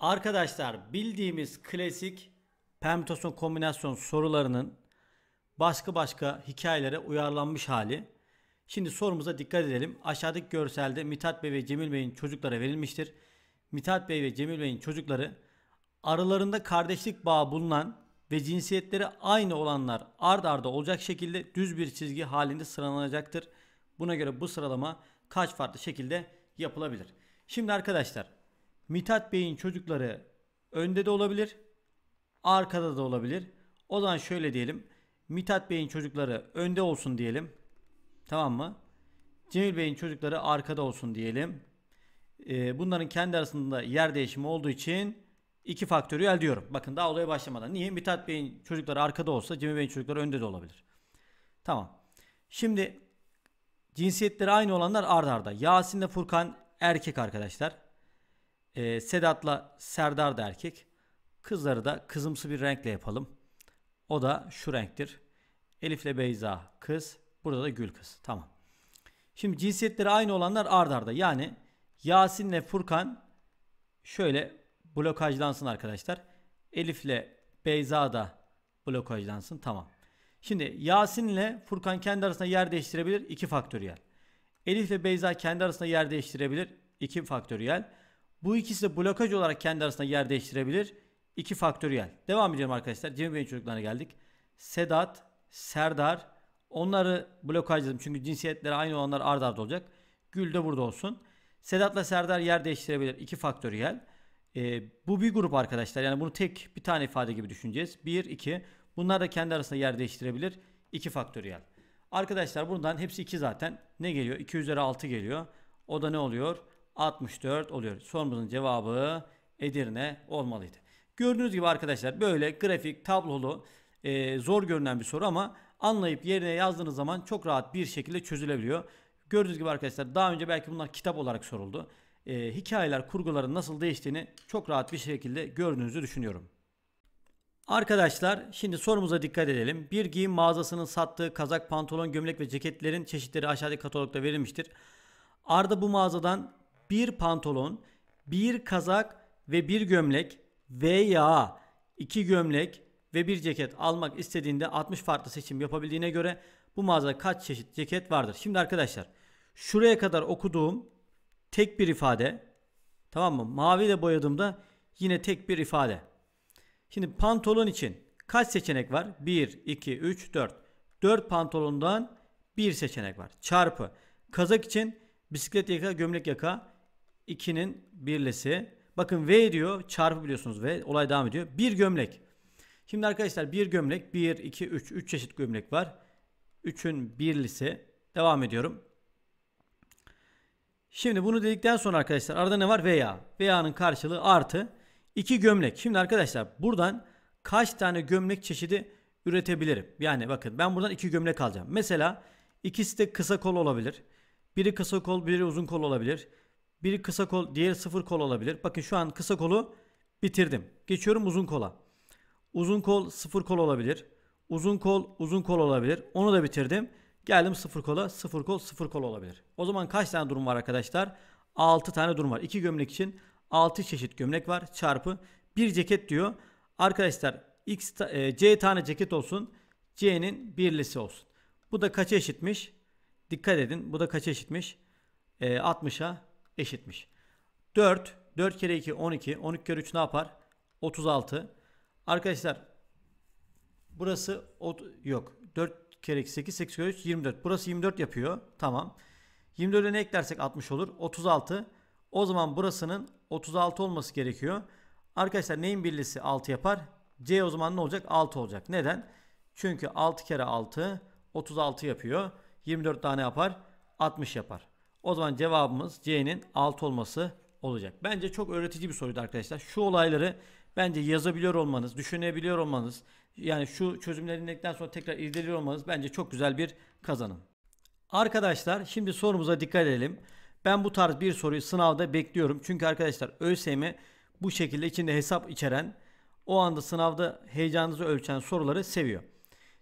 Arkadaşlar bildiğimiz klasik permütasyon kombinasyon sorularının başka başka hikayelere uyarlanmış hali. Şimdi sorumuza dikkat edelim. Aşağıdaki görselde Mithat Bey ve Cemil Bey'in çocuklara verilmiştir. Mithat Bey ve Cemil Bey'in çocukları aralarında kardeşlik bağı bulunan ve cinsiyetleri aynı olanlar ard arda olacak şekilde düz bir çizgi halinde sıralanacaktır. Buna göre bu sıralama kaç farklı şekilde yapılabilir? Şimdi arkadaşlar Mithat Bey'in çocukları önde de olabilir, arkada da olabilir. O zaman şöyle diyelim. Mithat Bey'in çocukları önde olsun diyelim. Tamam mı? Cemil Bey'in çocukları arkada olsun diyelim. Ee, bunların kendi arasında yer değişimi olduğu için iki faktörü elde ediyorum. Bakın daha olaya başlamadan. Niye? Mithat Bey'in çocukları arkada olsa Cemil Bey'in çocukları önde de olabilir. Tamam. Şimdi cinsiyetleri aynı olanlar ardarda. arda. Yasin ile Furkan erkek arkadaşlar. E, Sedat'la Serdar da erkek. Kızları da kızımsı bir renkle yapalım. O da şu renktir. Elif'le Beyza kız. Burada da Gül kız. Tamam. Şimdi cinsiyetleri aynı olanlar ard arda. Yani Yasin'le Furkan şöyle blokajlansın arkadaşlar. Elif'le Beyza da blokajlansın. Tamam. Şimdi Yasin'le Furkan kendi arasında yer değiştirebilir. 2 faktöriyel. Elif ve Beyza kendi arasında yer değiştirebilir. 2 faktöriyel. Bu ikisi de blokaj olarak kendi arasında yer değiştirebilir. 2 faktöriyel. Devam ediyorum arkadaşlar. Cemil Bey'in çocuklarına geldik. Sedat, Serdar. Onları blokajladım. Çünkü cinsiyetleri aynı olanlar ard arda olacak. Gül de burada olsun. Sedat'la Serdar yer değiştirebilir. 2 faktöriyel. E, bu bir grup arkadaşlar. Yani bunu tek bir tane ifade gibi düşüneceğiz. 1, 2. Bunlar da kendi arasında yer değiştirebilir. 2 faktöriyel. Arkadaşlar bundan hepsi 2 zaten. Ne geliyor? 2 üzeri 6 geliyor. O da ne oluyor? 64 oluyor. Sorumuzun cevabı Edirne olmalıydı. Gördüğünüz gibi arkadaşlar böyle grafik tablolu e, zor görünen bir soru ama anlayıp yerine yazdığınız zaman çok rahat bir şekilde çözülebiliyor. Gördüğünüz gibi arkadaşlar daha önce belki bunlar kitap olarak soruldu. E, hikayeler kurguların nasıl değiştiğini çok rahat bir şekilde gördüğünüzü düşünüyorum. Arkadaşlar şimdi sorumuza dikkat edelim. Bir giyim mağazasının sattığı kazak, pantolon, gömlek ve ceketlerin çeşitleri aşağıdaki katalogda verilmiştir. Arda bu mağazadan bir pantolon, bir kazak ve bir gömlek veya iki gömlek ve bir ceket almak istediğinde 60 farklı seçim yapabildiğine göre bu mağazada kaç çeşit ceket vardır? Şimdi arkadaşlar şuraya kadar okuduğum tek bir ifade tamam mı? Maviyle boyadığımda yine tek bir ifade. Şimdi pantolon için kaç seçenek var? 1, 2, 3, 4. 4 pantolondan bir seçenek var. Çarpı kazak için bisiklet yaka, gömlek yaka 2'nin birlesi. Bakın V diyor çarpı biliyorsunuz V. Olay devam ediyor. Bir gömlek. Şimdi arkadaşlar bir gömlek 1, 2, 3. 3 çeşit gömlek var. 3'ün birlisi. Devam ediyorum. Şimdi bunu dedikten sonra arkadaşlar arada ne var? Veya. Veya'nın karşılığı artı 2 gömlek. Şimdi arkadaşlar buradan kaç tane gömlek çeşidi üretebilirim? Yani bakın ben buradan 2 gömlek alacağım. Mesela ikisi de kısa kol olabilir. Biri kısa kol, biri uzun kol olabilir. Biri kısa kol, diğeri sıfır kol olabilir. Bakın şu an kısa kolu bitirdim. Geçiyorum uzun kola. Uzun kol sıfır kol olabilir. Uzun kol uzun kol olabilir. Onu da bitirdim. Geldim sıfır kola. Sıfır kol sıfır kol olabilir. O zaman kaç tane durum var arkadaşlar? 6 tane durum var. 2 gömlek için 6 çeşit gömlek var. Çarpı bir ceket diyor. Arkadaşlar X, e, C tane ceket olsun. C'nin birlisi olsun. Bu da kaça eşitmiş? Dikkat edin. Bu da kaça eşitmiş? E, 60'a eşitmiş. 4, 4 kere 2 12, 12 kere 3 ne yapar? 36. Arkadaşlar burası yok. 4 kere 2 8, 8 kere 3 24. Burası 24 yapıyor. Tamam. 24'e ne eklersek 60 olur? 36. O zaman burasının 36 olması gerekiyor. Arkadaşlar neyin birlisi 6 yapar? C o zaman ne olacak? 6 olacak. Neden? Çünkü 6 kere 6 36 yapıyor. 24 tane yapar. 60 yapar. O zaman cevabımız C'nin 6 olması olacak. Bence çok öğretici bir soruydu arkadaşlar. Şu olayları bence yazabiliyor olmanız, düşünebiliyor olmanız, yani şu çözümleri indikten sonra tekrar irdeliyor olmanız bence çok güzel bir kazanım. Arkadaşlar şimdi sorumuza dikkat edelim. Ben bu tarz bir soruyu sınavda bekliyorum. Çünkü arkadaşlar ÖSYM bu şekilde içinde hesap içeren, o anda sınavda heyecanınızı ölçen soruları seviyor.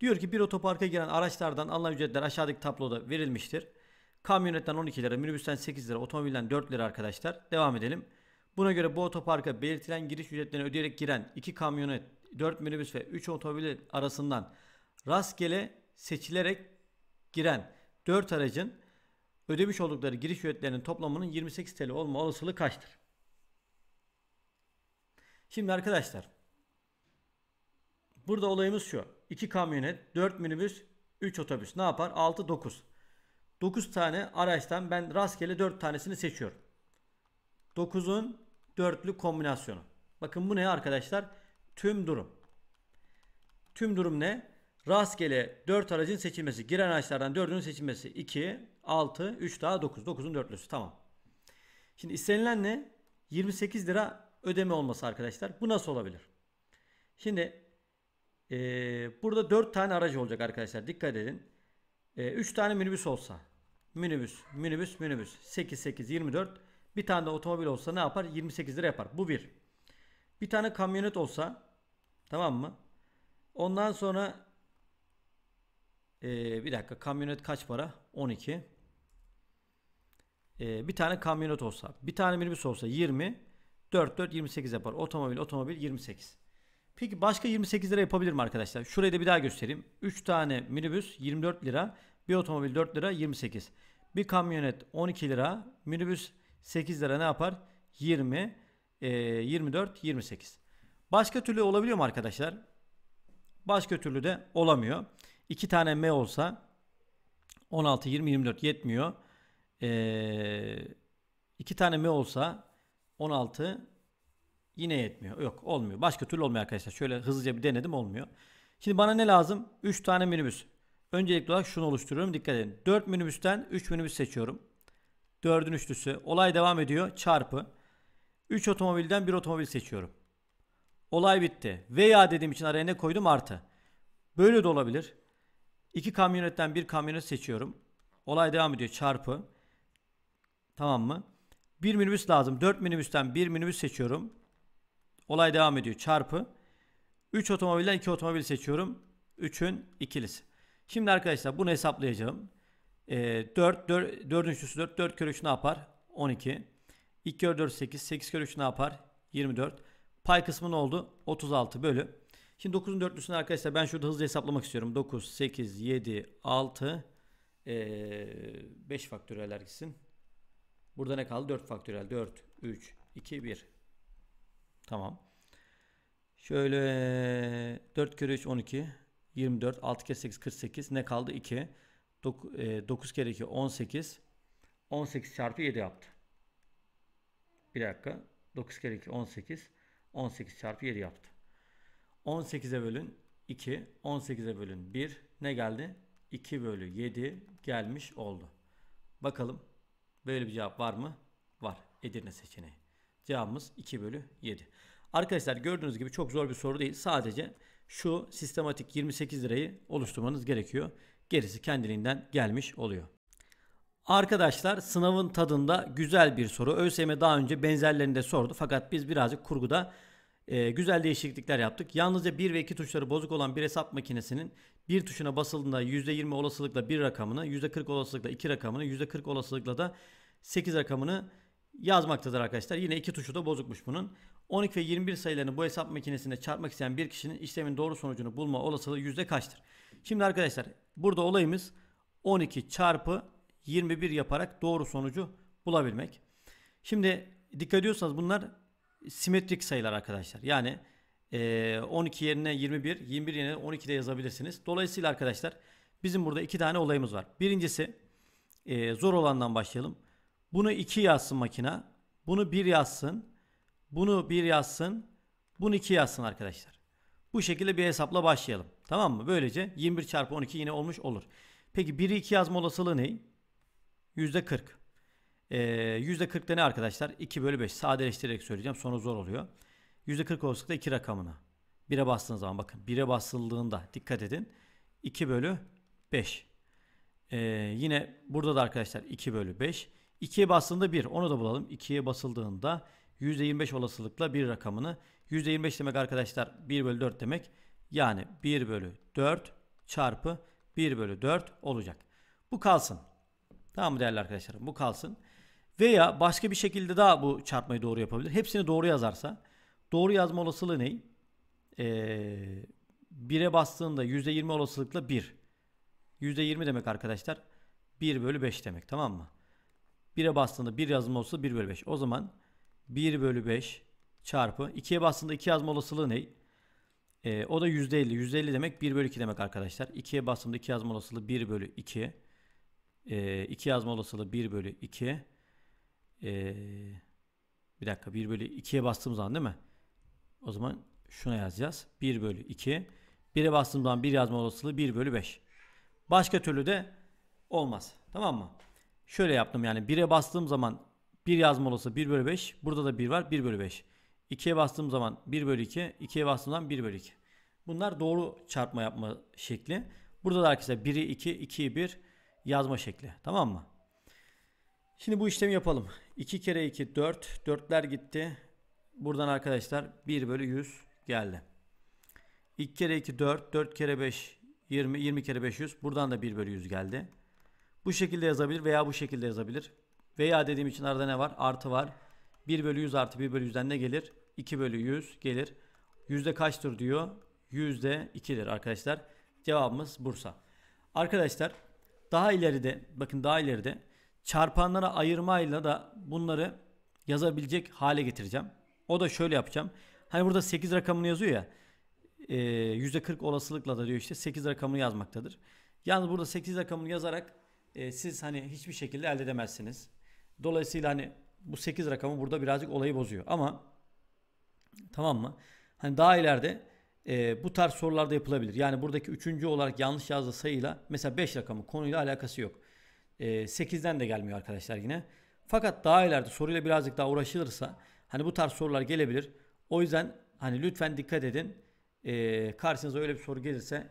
Diyor ki bir otoparka giren araçlardan alınan ücretler aşağıdaki tabloda verilmiştir. Kamyonetten 12 lira, minibüsten 8 lira, otomobilden 4 lira arkadaşlar. Devam edelim. Buna göre bu otoparka belirtilen giriş ücretlerini ödeyerek giren 2 kamyonet, 4 minibüs ve 3 otomobil arasından rastgele seçilerek giren 4 aracın ödemiş oldukları giriş ücretlerinin toplamının 28 TL olma olasılığı kaçtır? Şimdi arkadaşlar burada olayımız şu. 2 kamyonet, 4 minibüs, 3 otobüs ne yapar? 6 9. 9 tane araçtan ben rastgele 4 tanesini seçiyorum. 9'un dörtlü kombinasyonu. Bakın bu ne arkadaşlar? Tüm durum. Tüm durum ne? Rastgele 4 aracın seçilmesi. Giren araçlardan 4'ünün seçilmesi. 2, 6, 3 daha 9. 9'un dörtlüsü tamam. Şimdi istenilen ne? 28 lira ödeme olması arkadaşlar. Bu nasıl olabilir? Şimdi e, burada 4 tane aracı olacak arkadaşlar. Dikkat edin. E, 3 tane minibüs olsa minibüs, minibüs, minibüs. 8, 8, 24. Bir tane de otomobil olsa ne yapar? 28 lira yapar. Bu bir. Bir tane kamyonet olsa tamam mı? Ondan sonra ee, bir dakika kamyonet kaç para? 12. Ee, bir tane kamyonet olsa, bir tane minibüs olsa 20. 4 4 28 yapar. Otomobil otomobil 28. Peki başka 28 lira yapabilir mi arkadaşlar? Şurayı da bir daha göstereyim. 3 tane minibüs 24 lira, bir otomobil 4 lira 28. Bir kamyonet 12 lira, minibüs 8 lira ne yapar? 20, e, 24, 28. Başka türlü olabiliyor mu arkadaşlar? Başka türlü de olamıyor. İki tane M olsa 16, 20, 24 yetmiyor. 2 e, iki tane M olsa 16 yine yetmiyor. Yok olmuyor. Başka türlü olmuyor arkadaşlar. Şöyle hızlıca bir denedim olmuyor. Şimdi bana ne lazım? 3 tane minibüs. Öncelikli olarak şunu oluşturuyorum. Dikkat edin. 4 minibüsten 3 minibüs seçiyorum. 4'ün üçlüsü. Olay devam ediyor. Çarpı. 3 otomobilden 1 otomobil seçiyorum. Olay bitti. Veya dediğim için araya ne koydum? Artı. Böyle de olabilir. 2 kamyonetten 1 kamyonet seçiyorum. Olay devam ediyor. Çarpı. Tamam mı? 1 minibüs lazım. 4 minibüsten 1 minibüs seçiyorum. Olay devam ediyor. Çarpı. 3 otomobilden 2 otomobil seçiyorum. 3'ün ikilisi. Şimdi arkadaşlar bunu hesaplayacağım. E, 4, 4, 4 üçlüsü 4, 4 kere 3 ne yapar? 12. 2 kere 4, 8. 8 kere 3 ne yapar? 24. Pay kısmı ne oldu? 36 bölü. Şimdi 9'un dörtlüsünü arkadaşlar ben şurada hızlı hesaplamak istiyorum. 9, 8, 7, 6, ee, 5 faktöreler gitsin. Burada ne kaldı? 4 faktörel. 4, 3, 2, 1. Tamam. Şöyle 4 kere 3, 12. 24. 6 kere 8 48. Ne kaldı? 2. 9 e, kere 2 18. 18 çarpı 7 yaptı. Bir dakika. 9 kere 2 18. 18 çarpı 7 yaptı. 18'e bölün 2. 18'e bölün 1. Ne geldi? 2 bölü 7 gelmiş oldu. Bakalım böyle bir cevap var mı? Var. Edirne seçeneği. Cevabımız 2 bölü 7. Arkadaşlar gördüğünüz gibi çok zor bir soru değil. Sadece şu sistematik 28 lirayı oluşturmanız gerekiyor. Gerisi kendiliğinden gelmiş oluyor. Arkadaşlar sınavın tadında güzel bir soru. ÖSYM daha önce benzerlerini de sordu fakat biz birazcık kurguda e, güzel değişiklikler yaptık. Yalnızca 1 ve 2 tuşları bozuk olan bir hesap makinesinin bir tuşuna basıldığında %20 olasılıkla 1 rakamını, %40 olasılıkla 2 rakamını, %40 olasılıkla da 8 rakamını yazmaktadır arkadaşlar. Yine iki tuşu da bozukmuş bunun. 12 ve 21 sayılarını bu hesap makinesinde çarpmak isteyen bir kişinin işlemin doğru sonucunu bulma olasılığı yüzde kaçtır? Şimdi arkadaşlar burada olayımız 12 çarpı 21 yaparak doğru sonucu bulabilmek. Şimdi dikkat ediyorsanız bunlar simetrik sayılar arkadaşlar. Yani 12 yerine 21, 21 yerine 12 de yazabilirsiniz. Dolayısıyla arkadaşlar bizim burada iki tane olayımız var. Birincisi zor olandan başlayalım. Bunu 2 yazsın makina. Bunu 1 yazsın. Bunu bir yazsın. Bunu iki yazsın arkadaşlar. Bu şekilde bir hesapla başlayalım. Tamam mı? Böylece 21 çarpı 12 yine olmuş olur. Peki 1'i 2 yazma olasılığı ne? %40. Ee, %40'da ne arkadaşlar? 2 bölü 5. Sadeleştirerek söyleyeceğim. sonra zor oluyor. %40 olasılıkla 2 rakamına. 1'e bastığınız zaman bakın. 1'e basıldığında dikkat edin. 2 bölü 5. Ee, yine burada da arkadaşlar 2 bölü 5. 2'ye bastığında 1. Onu da bulalım. 2'ye basıldığında 1. %25 olasılıkla bir rakamını. %25 demek arkadaşlar 1 bölü 4 demek. Yani 1 bölü 4 çarpı 1 bölü 4 olacak. Bu kalsın. Tamam mı değerli arkadaşlarım? Bu kalsın. Veya başka bir şekilde daha bu çarpmayı doğru yapabilir. Hepsini doğru yazarsa. Doğru yazma olasılığı ney? Ee, 1'e bastığında %20 olasılıkla 1. %20 demek arkadaşlar 1 bölü 5 demek tamam mı? 1'e bastığında 1 yazma olasılığı 1 bölü 5. O zaman 1 bölü 5 çarpı 2'ye bastığında 2 yazma olasılığı ne? E, o da %50. %50 demek 1 bölü 2 demek arkadaşlar. 2'ye bastığımda 2 yazma olasılığı 1 bölü 2. E, 2 yazma olasılığı 1 bölü 2. E, ee, bir dakika 1 bölü 2'ye bastığım zaman değil mi? O zaman şuna yazacağız. 1 bölü 2. 1'e bastığım zaman 1 yazma olasılığı 1 bölü 5. Başka türlü de olmaz. Tamam mı? Şöyle yaptım yani 1'e bastığım zaman 1 yazma olası 1 bölü 5. Burada da 1 var 1 bölü 5. 2'ye bastığım zaman 1 bölü 2. 2'ye bastığım zaman 1 bölü 2. Bunlar doğru çarpma yapma şekli. Burada da arkadaşlar 1'i 2, 2'yi 1 yazma şekli. Tamam mı? Şimdi bu işlemi yapalım. 2 kere 2 4. 4'ler gitti. Buradan arkadaşlar 1 bölü 100 geldi. 2 kere 2 4. 4 kere 5 20. 20 kere 500. Buradan da 1 bölü 100 geldi. Bu şekilde yazabilir veya bu şekilde yazabilir. Veya dediğim için arada ne var? Artı var. 1 bölü 100 artı 1 bölü 100'den ne gelir? 2 bölü 100 gelir. Yüzde kaçtır diyor? Yüzde 2'dir arkadaşlar. Cevabımız Bursa. Arkadaşlar daha ileride bakın daha ileride çarpanlara ayırmayla da bunları yazabilecek hale getireceğim. O da şöyle yapacağım. Hani burada 8 rakamını yazıyor ya. E, yüzde %40 olasılıkla da diyor işte 8 rakamını yazmaktadır. Yalnız burada 8 rakamını yazarak e, siz hani hiçbir şekilde elde edemezsiniz. Dolayısıyla hani bu 8 rakamı burada birazcık olayı bozuyor. Ama tamam mı? Hani daha ileride e, bu tarz sorularda yapılabilir. Yani buradaki üçüncü olarak yanlış yazdığı sayıyla mesela 5 rakamı konuyla alakası yok. E, 8'den de gelmiyor arkadaşlar yine. Fakat daha ileride soruyla birazcık daha uğraşılırsa hani bu tarz sorular gelebilir. O yüzden hani lütfen dikkat edin. E, karşınıza öyle bir soru gelirse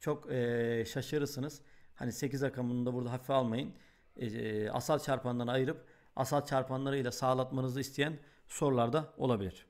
çok e, şaşırırsınız. Hani 8 rakamını da burada hafife almayın. E, e, asal çarpanlarını ayırıp asal çarpanlarıyla sağlatmanızı isteyen sorularda olabilir.